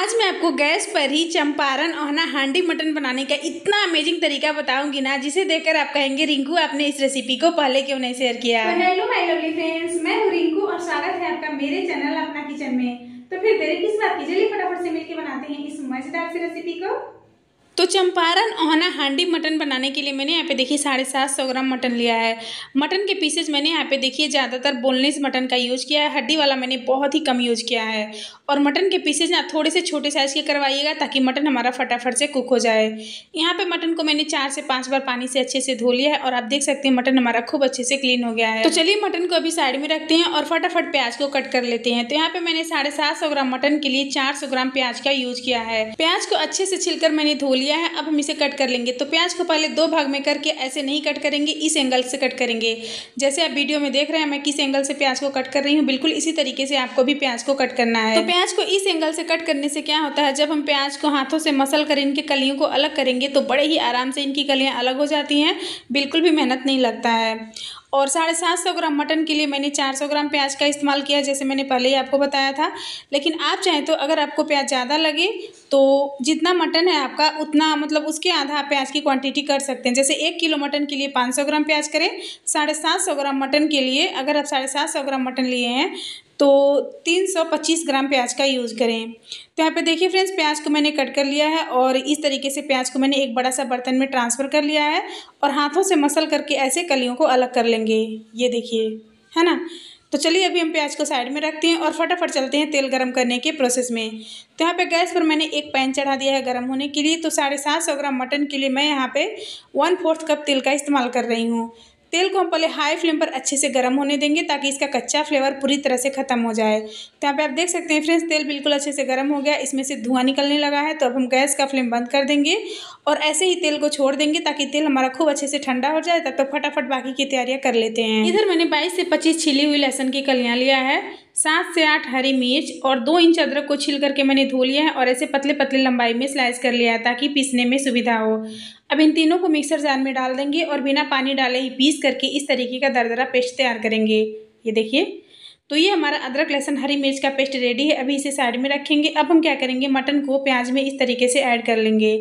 आज मैं आपको गैस पर ही चंपारण ओहना हांडी मटन बनाने का इतना अमेजिंग तरीका बताऊंगी ना जिसे देखकर आप कहेंगे रिंकू आपने इस रेसिपी को पहले क्यों नहीं शेयर किया हेलो माय लवली फ्रेंड्स मैं हूँ रिंकू और स्वागत है आपका मेरे चैनल अपना किचन में तो फिर देरी किस बात की फटाफट से मिलकर बनाते हैं इस मजेदार सी रेसिपी को तो चंपारण ओहना हांडी मटन बनाने के लिए मैंने यहाँ पे देखिए साढ़े सात सौ ग्राम मटन लिया है मटन के पीसेज मैंने यहाँ पे देखिए ज़्यादातर बोनलेस मटन का यूज़ किया है हड्डी वाला मैंने बहुत ही कम यूज़ किया है और मटन के पीसेज ना थोड़े से छोटे साइज़ के करवाइएगा ताकि मटन हमारा फटाफट से कुक हो जाए यहाँ पर मटन को मैंने चार से पाँच बार पानी से अच्छे से धो लिया है और आप देख सकते हैं मटन हमारा खूब अच्छे से क्लीन हो गया है तो चलिए मटन को अभी साइड में रखते हैं और फटाफट प्याज को कट कर लेते हैं तो यहाँ पर मैंने साढ़े ग्राम मटन के लिए चार ग्राम प्याज का यूज़ किया है प्याज को अच्छे से छिलकर मैंने धो लिया है अब हम इसे कट कर लेंगे तो प्याज को पहले दो भाग में करके ऐसे नहीं कट करेंगे इस एंगल से कट करेंगे जैसे आप वीडियो में देख रहे हैं मैं किस एंगल से प्याज को कट कर रही हूँ बिल्कुल इसी तरीके से आपको भी प्याज को कट करना है तो प्याज को इस एंगल से कट करने से क्या होता है जब हम प्याज को हाथों से मसल कर इनके कलियों को अलग करेंगे तो बड़े ही आराम से इनकी कलियाँ अलग हो जाती हैं बिल्कुल भी मेहनत नहीं लगता है और साढ़े सात सौ ग्राम मटन के लिए मैंने चार सौ ग्राम प्याज का इस्तेमाल किया जैसे मैंने पहले ही आपको बताया था लेकिन आप चाहें तो अगर आपको प्याज ज़्यादा लगे तो जितना मटन है आपका उतना मतलब उसके आधा आप प्याज की क्वांटिटी कर सकते हैं जैसे एक किलो मटन के लिए पाँच सौ ग्राम प्याज करें साढ़े सात सौ ग्राम मटन के लिए अगर आप साढ़े सात सौ ग्राम मटन लिए हैं तो 325 ग्राम प्याज का यूज़ करें तो यहाँ पे देखिए फ्रेंड्स प्याज को मैंने कट कर लिया है और इस तरीके से प्याज को मैंने एक बड़ा सा बर्तन में ट्रांसफ़र कर लिया है और हाथों से मसल करके ऐसे कलियों को अलग कर लेंगे ये देखिए है ना तो चलिए अभी हम प्याज को साइड में रखते हैं और फटाफट चलते हैं तेल गरम करने के प्रोसेस में तो यहाँ पे गैस पर मैंने एक पैन चढ़ा दिया है गरम होने के लिए तो साढ़े सात सौ ग्राम मटन के लिए मैं यहाँ पे वन फोर्थ कप तेल का इस्तेमाल कर रही हूँ तेल को हम पहले हाई फ्लेम पर अच्छे से गर्म होने देंगे ताकि इसका कच्चा फ्लेवर पूरी तरह से ख़त्म हो जाए तो यहाँ पे आप देख सकते हैं फ्रेंड्स तेल बिल्कुल अच्छे से गर्म हो गया इसमें से धुआं निकलने लगा है तो अब हम गैस का फ्लेम बंद कर देंगे और ऐसे ही तेल को छोड़ देंगे ताकि तेल हमारा खूब अच्छे से ठंडा हो जाए तब तक तो फटाफट बाकी की तैयारियाँ कर लेते हैं इधर मैंने बाईस से पच्चीस छिली हुई लहसन की कलियाँ लिया है सात से आठ हरी मिर्च और दो इंच अदरक को छील करके मैंने धो लिया है और ऐसे पतले पतले लंबाई में स्लाइस कर लिया है ताकि पीसने में सुविधा हो अब इन तीनों को मिक्सर जार में डाल देंगे और बिना पानी डाले ही पीस करके इस तरीके का दरदरा पेस्ट तैयार करेंगे ये देखिए तो ये हमारा अदरक लहसुन हरी मिर्च का पेस्ट रेडी है अभी इसे साइड में रखेंगे अब हम क्या करेंगे मटन को प्याज में इस तरीके से ऐड कर लेंगे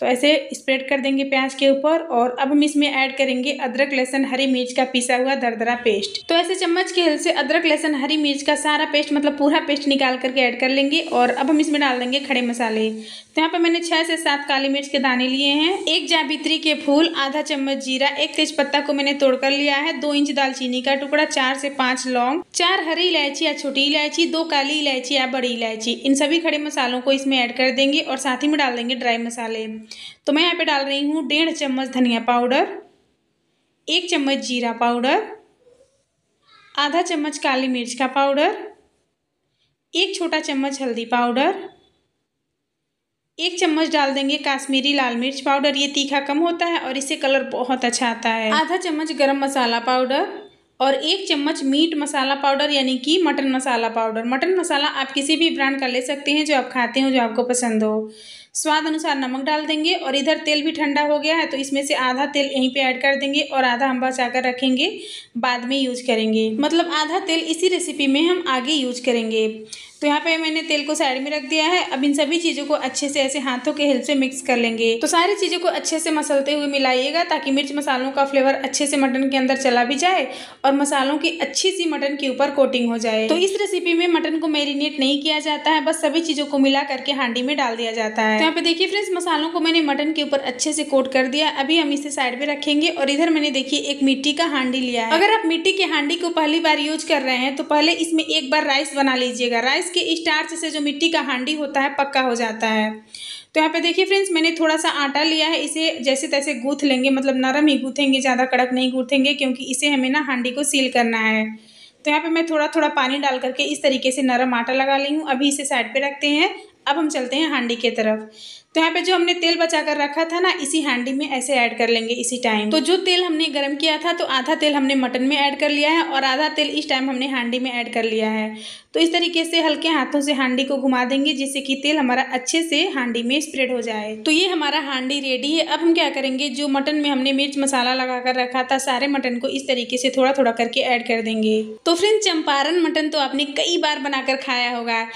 तो ऐसे स्प्रेड कर देंगे प्याज के ऊपर और अब हम इसमें ऐड करेंगे अदरक लहसन हरी मिर्च का पिसा हुआ दरदरा पेस्ट तो ऐसे चम्मच के हल से अदरक लहसन हरी मिर्च का सारा पेस्ट मतलब पूरा पेस्ट निकाल करके ऐड कर लेंगे और अब हम इसमें डाल देंगे खड़े मसाले तो यहाँ पर मैंने छः से सात काली मिर्च के दाने लिए हैं एक जावित्री के फूल आधा चम्मच जीरा एक तेज को मैंने तोड़ कर लिया है दो इंच दालचीनी का टुकड़ा चार से पाँच लौंग चार हरी इलायची या छोटी इलायची दो काली इलायची या बड़ी इलायची इन सभी खड़े मसालों को इसमें ऐड कर देंगे और साथ ही में डाल देंगे ड्राई मसाले तो मैं यहाँ पे डाल रही हूँ डेढ़ चम्मच धनिया पाउडर एक चम्मच जीरा पाउडर आधा चम्मच काली मिर्च का पाउडर एक छोटा चम्मच हल्दी पाउडर एक चम्मच डाल देंगे काश्मीरी लाल मिर्च पाउडर ये तीखा कम होता है और इससे कलर बहुत अच्छा आता है आधा चम्मच गरम मसाला पाउडर और एक चम्मच मीट मसाला पाउडर यानी कि mutton masala powder mutton masala आप किसी भी ब्रांड का ले सकते हैं जो आप खाते हो जो आपको पसंद हो स्वाद अनुसार नमक डाल देंगे और इधर तेल भी ठंडा हो गया है तो इसमें से आधा तेल यहीं पे ऐड कर देंगे और आधा हम बचा कर रखेंगे बाद में यूज करेंगे मतलब आधा तेल इसी रेसिपी में हम आगे यूज करेंगे तो यहाँ पे मैंने तेल को साइड में रख दिया है अब इन सभी चीज़ों को अच्छे से ऐसे हाथों के हेल्प से मिक्स कर लेंगे तो सारी चीज़ों को अच्छे से मसलते हुए मिलाइएगा ताकि मिर्च मसालों का फ्लेवर अच्छे से मटन के अंदर चला भी जाए और मसालों की अच्छी सी मटन के ऊपर कोटिंग हो जाए तो इस रेसिपी में मटन को मेरीनेट नहीं किया जाता है बस सभी चीज़ों को मिला करके हांडी में डाल दिया जाता है तो यहाँ पे देखिए फ्रेंड्स मसालों को मैंने मटन के ऊपर अच्छे से कोट कर दिया अभी हम इसे साइड में रखेंगे और इधर मैंने देखिए एक मिट्टी का हांडी लिया है अगर आप मिट्टी के हांडी को पहली बार यूज कर रहे हैं तो पहले इसमें एक बार राइस बना लीजिएगा राइस के स्टार्च से जो मिट्टी का हांडी होता है पक्का हो जाता है तो यहाँ पे देखिए फ्रेंड्स मैंने थोड़ा सा आटा लिया है इसे जैसे तैसे गूथ लेंगे मतलब नरम ही गूथेंगे ज़्यादा कड़क नहीं गूथेंगे क्योंकि इसे हमें ना हांडी को सील करना है तो यहाँ पे मैं थोड़ा थोड़ा पानी डाल करके इस तरीके से नरम आटा लगा ली हूँ अभी इसे साइड पे रखते हैं अब हम चलते हैं हांडी के तरफ तो यहाँ पे जो हमने तेल बचा कर रखा था ना इसी हांडी में ऐसे ऐड कर लेंगे इसी टाइम तो जो तेल हमने गर्म किया था तो आधा तेल हमने मटन में ऐड कर लिया है और आधा तेल इस टाइम हमने हांडी में ऐड कर लिया है तो इस तरीके से हल्के हाथों से हांडी को घुमा देंगे जिससे कि तेल हमारा अच्छे से हांडी में स्प्रेड हो जाए तो ये हमारा हांडी रेडी है अब हम क्या करेंगे जो मटन में हमने मिर्च मसाला लगा कर रखा था सारे मटन को इस तरीके से थोड़ा थोड़ा करके ऐड कर देंगे तो फ्रेंड चंपारण मटन तो आपने कई बार बनाकर खाया होगा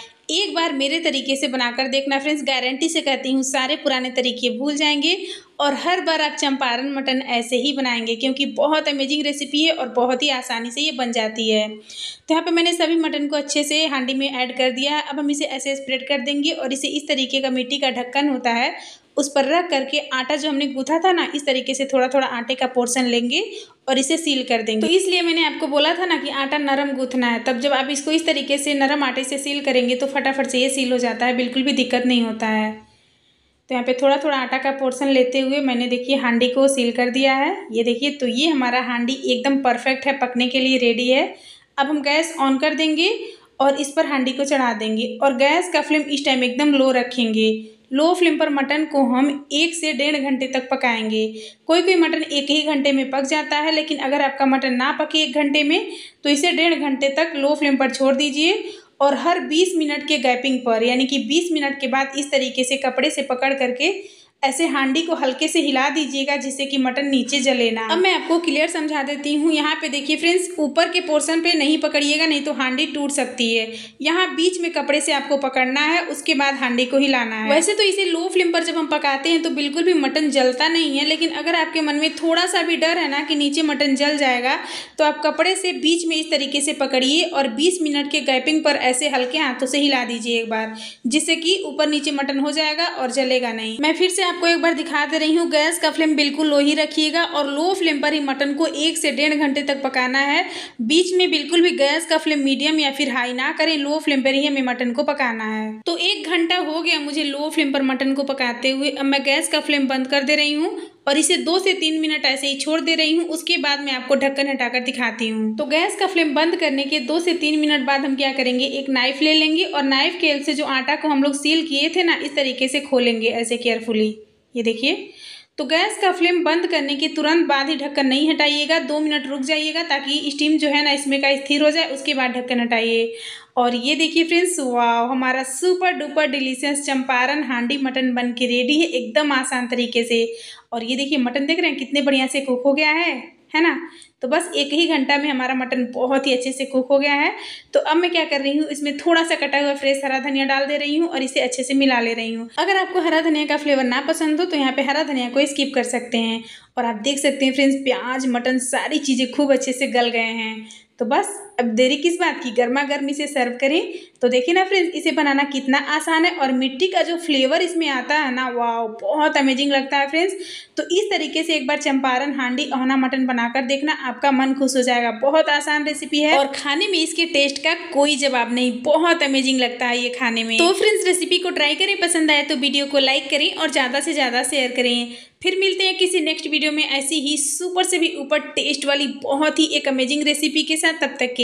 एक बार मेरे तरीके से बनाकर देखना फ्रेंड्स गारंटी से कहती हूँ सारे पुराने तरीके भूल जाएंगे और हर बार आप चंपारण मटन ऐसे ही बनाएंगे क्योंकि बहुत अमेजिंग रेसिपी है और बहुत ही आसानी से ये बन जाती है तो यहाँ पे मैंने सभी मटन को अच्छे से हांडी में ऐड कर दिया अब हम इसे ऐसे स्प्रेड कर देंगे और इसे इस तरीके का मिट्टी का ढक्कन होता है उस पर रख करके आटा जो हमने गूथा था ना इस तरीके से थोड़ा थोड़ा आटे का पोर्शन लेंगे और इसे सील कर देंगे तो इसलिए मैंने आपको बोला था ना कि आटा नरम गूथना है तब जब आप इसको इस तरीके से नरम आटे से सील करेंगे तो फटाफट से ये सील हो जाता है बिल्कुल भी दिक्कत नहीं होता है तो यहाँ पे थोड़ा थोड़ा आटा का पोर्शन लेते हुए मैंने देखिए हांडी को सील कर दिया है ये देखिए तो ये हमारा हांडी एकदम परफेक्ट है पकने के लिए रेडी है अब हम गैस ऑन कर देंगे और इस पर हांडी को चढ़ा देंगे और गैस का फ्लेम इस टाइम एकदम लो रखेंगे लो फ्लेम पर मटन को हम एक से डेढ़ घंटे तक पकाएंगे कोई कोई मटन एक ही घंटे में पक जाता है लेकिन अगर आपका मटन ना पके एक घंटे में तो इसे डेढ़ घंटे तक लो फ्लेम पर छोड़ दीजिए और हर 20 मिनट के गैपिंग पर यानी कि 20 मिनट के बाद इस तरीके से कपड़े से पकड़ करके ऐसे हांडी को हल्के से हिला दीजिएगा जिससे कि मटन नीचे जले ना अब मैं आपको क्लियर समझा देती हूँ यहाँ पे देखिए फ्रेंड्स ऊपर के पोर्शन पे नहीं पकड़िएगा नहीं तो हांडी टूट सकती है यहाँ बीच में कपड़े से आपको पकड़ना है उसके बाद हांडी को हिलाना है वैसे तो इसे लो फ्लेम पर जब हम पकाते हैं तो बिल्कुल भी मटन जलता नहीं है लेकिन अगर आपके मन में थोड़ा सा भी डर है ना कि नीचे मटन जल जाएगा तो आप कपड़े से बीच में इस तरीके से पकड़िए और बीस मिनट के गैपिंग पर ऐसे हल्के हाथों से हिला दीजिए एक बार जिससे कि ऊपर नीचे मटन हो जाएगा और जलेगा नहीं मैं फिर से आपको एक बार दिखा दे रही हूँ गैस का फ्लेम बिल्कुल लो ही रखिएगा और लो फ्लेम पर ही मटन को एक से डेढ़ घंटे तक पकाना है बीच में बिल्कुल भी गैस का फ्लेम मीडियम या फिर हाई ना करें लो फ्लेम पर ही हमें मटन को पकाना है तो एक घंटा हो गया मुझे लो फ्लेम पर मटन को पकाते हुए अब मैं गैस का फ्लेम बंद कर दे रही हूँ और इसे दो से तीन मिनट ऐसे ही छोड़ दे रही हूँ उसके बाद मैं आपको ढक्कन हटाकर दिखाती हूँ तो गैस का फ्लेम बंद करने के दो से तीन मिनट बाद हम क्या करेंगे एक नाइफ ले लेंगे और नाइफ के हेल्प से जो आटा को हम लोग सील किए थे ना इस तरीके से खोलेंगे ऐसे केयरफुली ये देखिए तो गैस का फ्लेम बंद करने के तुरंत बाद ही ढक्कन नहीं हटाइएगा दो मिनट रुक जाइएगा ताकि स्टीम जो है ना इसमें का स्थिर हो जाए उसके बाद ढक्कन हटाइए और ये देखिए फ्रेंड्स वाह हमारा सुपर डुपर डिलीशियस चंपारण हांडी मटन बन के रेडी है एकदम आसान तरीके से और ये देखिए मटन देख रहे हैं कितने बढ़िया से कुक हो गया है है ना तो बस एक ही घंटा में हमारा मटन बहुत ही अच्छे से कुक हो गया है तो अब मैं क्या कर रही हूँ इसमें थोड़ा सा कटा हुआ फ्रेश हरा धनिया डाल दे रही हूँ और इसे अच्छे से मिला ले रही हूँ अगर आपको हरा धनिया का फ्लेवर ना पसंद हो तो यहाँ पे हरा धनिया को स्किप कर सकते हैं और आप देख सकते हैं फ्रेंड्स प्याज मटन सारी चीज़ें खूब अच्छे से गल गए हैं तो बस अब देरी किस बात की गर्मा गर्म इसे सर्व करें तो देखिए ना फ्रेंड्स इसे बनाना कितना आसान है और मिट्टी का जो फ्लेवर इसमें आता है ना वाह बहुत अमेजिंग लगता है फ्रेंड्स तो इस तरीके से एक बार चंपारण हांडी ओहना मटन बनाकर देखना आपका मन खुश हो जाएगा बहुत आसान रेसिपी है और खाने में इसके टेस्ट का कोई जवाब नहीं बहुत अमेजिंग लगता है ये खाने में तो फ्रेंड्स रेसिपी को ट्राई करें पसंद आए तो वीडियो को लाइक करें और ज़्यादा से ज़्यादा शेयर करें फिर मिलते हैं किसी नेक्स्ट वीडियो में ऐसी ही सुपर से भी ऊपर टेस्ट वाली बहुत ही एक अमेजिंग रेसिपी के साथ तब तक के